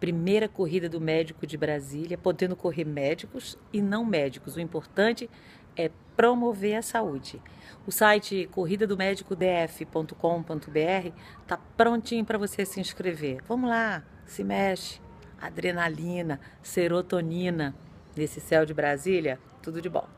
Primeira corrida do médico de Brasília, podendo correr médicos e não médicos. O importante é promover a saúde. O site corridadomedicodf.com.br está prontinho para você se inscrever. Vamos lá, se mexe. Adrenalina, serotonina. Nesse céu de Brasília, tudo de bom.